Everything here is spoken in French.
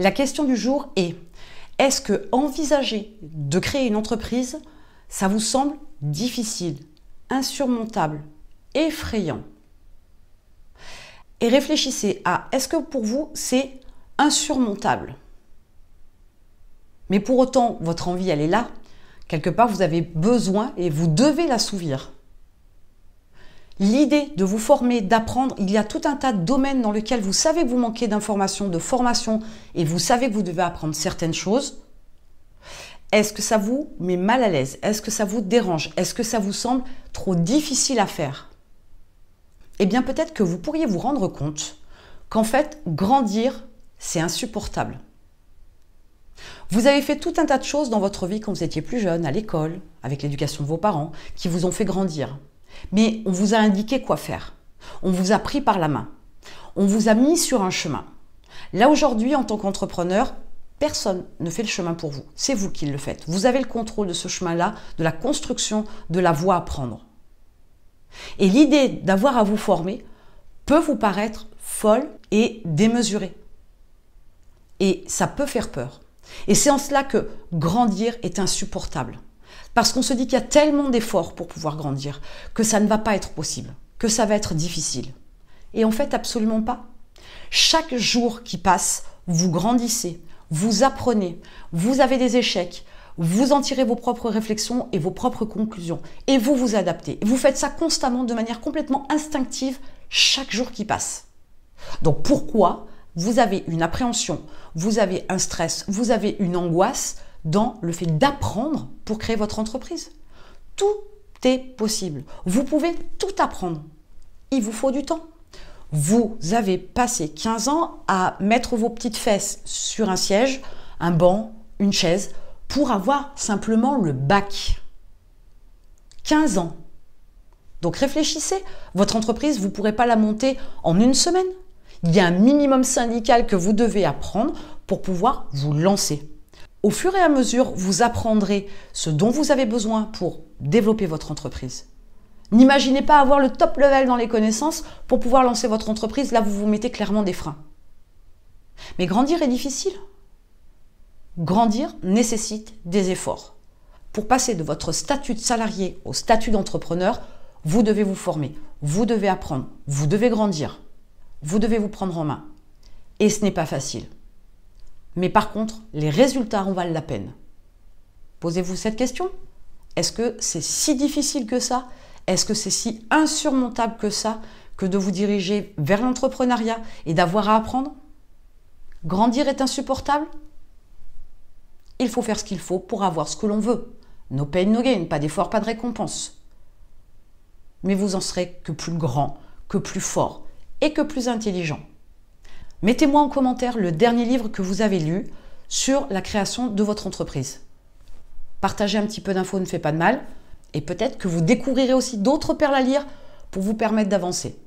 La question du jour est est-ce que envisager de créer une entreprise, ça vous semble difficile, insurmontable, effrayant Et réfléchissez à est-ce que pour vous c'est insurmontable Mais pour autant, votre envie, elle est là. Quelque part, vous avez besoin et vous devez l'assouvir. L'idée de vous former, d'apprendre, il y a tout un tas de domaines dans lesquels vous savez que vous manquez d'informations, de formations, et vous savez que vous devez apprendre certaines choses. Est-ce que ça vous met mal à l'aise Est-ce que ça vous dérange Est-ce que ça vous semble trop difficile à faire Eh bien peut-être que vous pourriez vous rendre compte qu'en fait, grandir, c'est insupportable. Vous avez fait tout un tas de choses dans votre vie quand vous étiez plus jeune, à l'école, avec l'éducation de vos parents, qui vous ont fait grandir. Mais on vous a indiqué quoi faire. On vous a pris par la main. On vous a mis sur un chemin. Là aujourd'hui, en tant qu'entrepreneur, personne ne fait le chemin pour vous. C'est vous qui le faites. Vous avez le contrôle de ce chemin-là, de la construction, de la voie à prendre. Et l'idée d'avoir à vous former peut vous paraître folle et démesurée. Et ça peut faire peur. Et c'est en cela que grandir est insupportable. Parce qu'on se dit qu'il y a tellement d'efforts pour pouvoir grandir que ça ne va pas être possible, que ça va être difficile. Et en fait, absolument pas. Chaque jour qui passe, vous grandissez, vous apprenez, vous avez des échecs, vous en tirez vos propres réflexions et vos propres conclusions, et vous vous adaptez. Vous faites ça constamment de manière complètement instinctive chaque jour qui passe. Donc pourquoi vous avez une appréhension, vous avez un stress, vous avez une angoisse dans le fait d'apprendre pour créer votre entreprise. Tout est possible. Vous pouvez tout apprendre. Il vous faut du temps. Vous avez passé 15 ans à mettre vos petites fesses sur un siège, un banc, une chaise, pour avoir simplement le bac. 15 ans. Donc réfléchissez, votre entreprise, vous ne pourrez pas la monter en une semaine. Il y a un minimum syndical que vous devez apprendre pour pouvoir vous lancer au fur et à mesure, vous apprendrez ce dont vous avez besoin pour développer votre entreprise. N'imaginez pas avoir le top level dans les connaissances pour pouvoir lancer votre entreprise. Là, vous vous mettez clairement des freins. Mais grandir est difficile. Grandir nécessite des efforts. Pour passer de votre statut de salarié au statut d'entrepreneur, vous devez vous former, vous devez apprendre, vous devez grandir, vous devez vous prendre en main. Et ce n'est pas facile. Mais par contre, les résultats en valent la peine. Posez-vous cette question. Est-ce que c'est si difficile que ça Est-ce que c'est si insurmontable que ça que de vous diriger vers l'entrepreneuriat et d'avoir à apprendre Grandir est insupportable Il faut faire ce qu'il faut pour avoir ce que l'on veut. No pain, no gain, pas d'effort, pas de récompense. Mais vous en serez que plus grand, que plus fort et que plus intelligent. Mettez-moi en commentaire le dernier livre que vous avez lu sur la création de votre entreprise. Partager un petit peu d'infos ne fait pas de mal et peut-être que vous découvrirez aussi d'autres perles à lire pour vous permettre d'avancer.